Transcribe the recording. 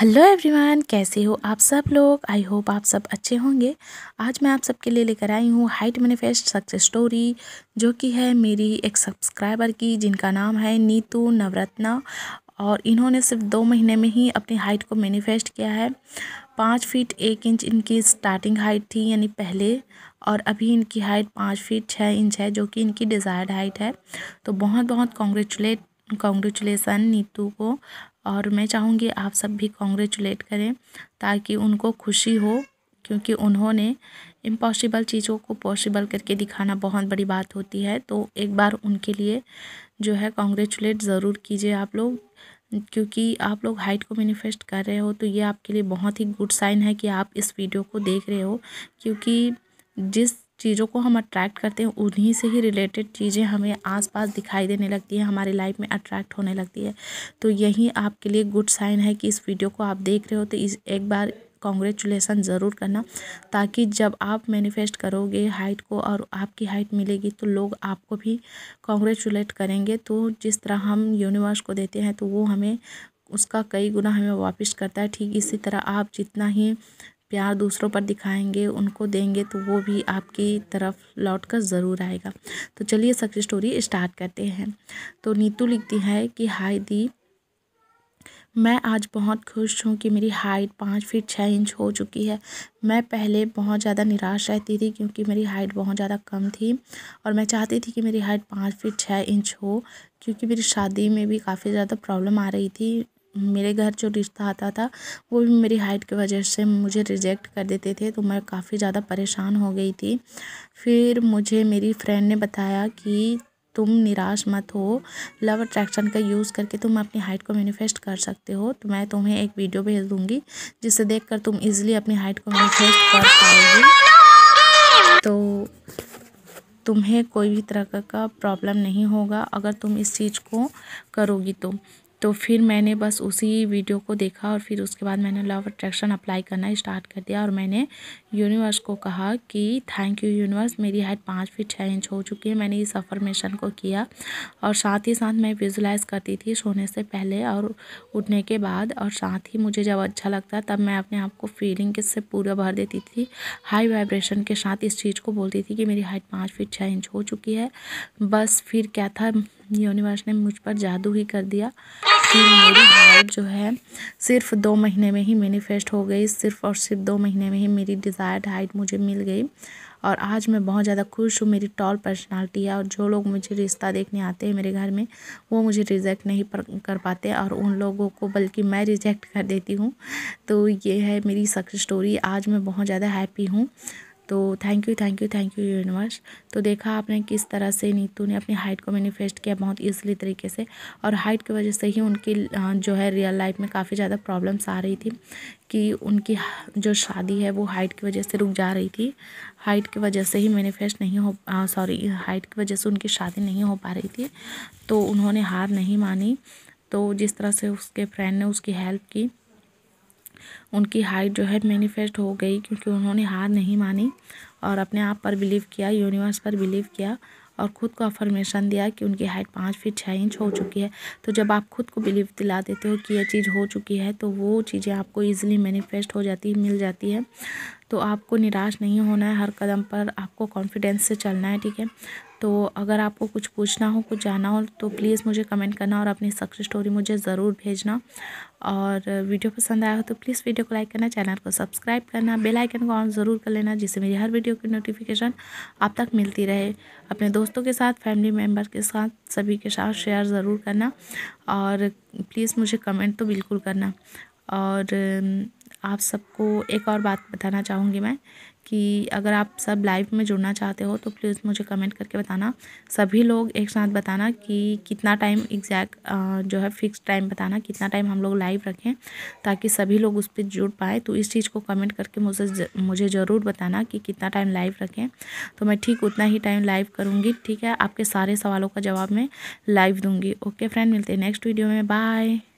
hello everyone कैसे हो आप सब लोग आई होप आप सब अच्छे होंगे आज मैं आप सबके लिए लेकर आई हूँ हाइट मैनिफेस्ट सक्सेस स्टोरी जो कि है मेरी एक सब्सक्राइबर की जिनका नाम है नीतू नवरत्ना और इन्होंने सिर्फ दो महीने में ही अपनी हाइट को मैनिफेस्ट किया है पाँच फीट एक इंच इनकी स्टार्टिंग हाइट थी यानी पहले और अभी इनकी हाइट पाँच फीट छः इंच है जो कि इनकी डिज़ायर्ड हाइट है तो बहुत बहुत कॉन्ग्रेचुलेट कॉन्ग्रेचुलेसन नीतू को और मैं चाहूँगी आप सब भी कॉन्ग्रेचुलेट करें ताकि उनको खुशी हो क्योंकि उन्होंने इम्पॉसिबल चीज़ों को पॉसिबल करके दिखाना बहुत बड़ी बात होती है तो एक बार उनके लिए जो है कॉन्ग्रेचुलेट ज़रूर कीजिए आप लोग क्योंकि आप लोग हाइट को मैनिफेस्ट कर रहे हो तो ये आपके लिए बहुत ही गुड साइन है कि आप इस वीडियो को देख रहे हो क्योंकि जिस चीज़ों को हम अट्रैक्ट करते हैं उन्हीं से ही रिलेटेड चीज़ें हमें आसपास दिखाई देने लगती है हमारी लाइफ में अट्रैक्ट होने लगती है तो यही आपके लिए गुड साइन है कि इस वीडियो को आप देख रहे हो तो इस एक बार कॉन्ग्रेचुलेसन ज़रूर करना ताकि जब आप मैनिफेस्ट करोगे हाइट को और आपकी हाइट मिलेगी तो लोग आपको भी कॉन्ग्रेचुलेट करेंगे तो जिस तरह हम यूनिवर्स को देते हैं तो वो हमें उसका कई गुना हमें वापस करता है ठीक इसी तरह आप जितना ही प्यार दूसरों पर दिखाएंगे उनको देंगे तो वो भी आपकी तरफ लौट कर ज़रूर आएगा तो चलिए सक्सेस स्टोरी स्टार्ट करते हैं तो नीतू लिखती है कि हाय दी मैं आज बहुत खुश हूँ कि मेरी हाइट पाँच फीट छः इंच हो चुकी है मैं पहले बहुत ज़्यादा निराश रहती थी क्योंकि मेरी हाइट बहुत ज़्यादा कम थी और मैं चाहती थी कि मेरी हाइट पाँच फीट छः इंच हो क्योंकि मेरी शादी में भी काफ़ी ज़्यादा प्रॉब्लम आ रही थी मेरे घर जो रिश्ता आता था वो भी मेरी हाइट की वजह से मुझे रिजेक्ट कर देते थे तो मैं काफ़ी ज़्यादा परेशान हो गई थी फिर मुझे मेरी फ्रेंड ने बताया कि तुम निराश मत हो लव अट्रैक्शन का यूज़ करके तुम अपनी हाइट को मैनिफेस्ट कर सकते हो तो मैं तुम्हें एक वीडियो भेज दूँगी जिसे देख तुम ईजिली अपनी हाइट को मैनिफेस्ट कर पाओगी तो तुम्हें कोई भी तरह का प्रॉब्लम नहीं होगा अगर तुम इस चीज़ को करोगी तो तो फिर मैंने बस उसी वीडियो को देखा और फिर उसके बाद मैंने लव अट्रैक्शन अप्लाई करना स्टार्ट कर दिया और मैंने यूनिवर्स को कहा कि थैंक यू यूनिवर्स मेरी हाइट पाँच फीट छः इंच हो चुकी है मैंने इस अफर्मेशन को किया और साथ ही साथ मैं विजुलाइज करती थी सोने से पहले और उठने के बाद और साथ ही मुझे जब अच्छा लगता तब मैं अपने आप को फीलिंग से पूरा भर देती थी हाई वाइब्रेशन के साथ इस चीज़ को बोलती थी कि मेरी हाइट पाँच फीट छः इंच हो चुकी है बस फिर क्या था यूनिवर्स ने मुझ पर जादू ही कर दिया कि मेरी हाइट जो है सिर्फ दो महीने में ही मैनिफेस्ट हो गई सिर्फ और सिर्फ दो महीने में ही मेरी डिज़ायर्ड हाइट मुझे मिल गई और आज मैं बहुत ज़्यादा खुश हूँ मेरी टॉल पर्सनालिटी है और जो लोग मुझे रिश्ता देखने आते हैं मेरे घर में वो मुझे रिजेक्ट नहीं कर पाते और उन लोगों को बल्कि मैं रिजेक्ट कर देती हूँ तो ये है मेरी सक्सेस स्टोरी आज मैं बहुत ज़्यादा हैप्पी हूँ तो thank you thank you thank you universe तो देखा आपने किस तरह से नीतू ने अपनी हाइट को मैनिफेस्ट किया बहुत ईजिली तरीके से और हाइट की वजह से ही उनकी हाँ, जो है रियल लाइफ में काफ़ी ज़्यादा प्रॉब्लम्स आ रही थी कि उनकी जो शादी है वो हाइट की वजह से रुक जा रही थी हाइट की वजह से ही मैनिफेस्ट नहीं हो सॉरी हाइट की वजह से उनकी शादी नहीं हो पा रही थी तो उन्होंने हार नहीं मानी तो जिस तरह से उसके फ्रेंड ने उसकी हेल्प की उनकी हाइट जो है मैनिफेस्ट हो गई क्योंकि उन्होंने हार नहीं मानी और अपने आप पर बिलीव किया यूनिवर्स पर बिलीव किया और ख़ुद को अफर्मेशन दिया कि उनकी हाइट पाँच फीट छः इंच हो चुकी है तो जब आप खुद को बिलीव दिला देते हो कि यह चीज़ हो चुकी है तो वो चीज़ें आपको ईजिली मैनिफेस्ट हो जाती मिल जाती है तो आपको निराश नहीं होना है हर कदम पर आपको कॉन्फिडेंस से चलना है ठीक है तो अगर आपको कुछ पूछना हो कुछ जाना हो तो प्लीज़ मुझे कमेंट करना और अपनी सक्सेस स्टोरी मुझे ज़रूर भेजना और वीडियो पसंद आया हो तो प्लीज़ वीडियो को लाइक करना चैनल को सब्सक्राइब करना बेल आइकन को ऑन ज़रूर कर लेना जिससे मेरी हर वीडियो की नोटिफिकेशन आप तक मिलती रहे अपने दोस्तों के साथ फैमिली मेम्बर के साथ सभी के साथ शेयर ज़रूर करना और प्लीज़ मुझे कमेंट तो बिल्कुल करना और आप सबको एक और बात बताना चाहूँगी मैं कि अगर आप सब लाइव में जुड़ना चाहते हो तो प्लीज़ मुझे कमेंट करके बताना सभी लोग एक साथ बताना कि कितना टाइम एग्जैक्ट जो है फिक्स टाइम बताना कितना टाइम हम लोग लाइव रखें ताकि सभी लोग उस पर जुड़ पाए तो इस चीज़ को कमेंट करके मुझे मुझे ज़रूर बताना कि कितना टाइम लाइव रखें तो मैं ठीक उतना ही टाइम लाइव करूँगी ठीक है आपके सारे सवालों का जवाब मैं लाइव दूँगी ओके फ्रेंड मिलते हैं नेक्स्ट वीडियो में बाय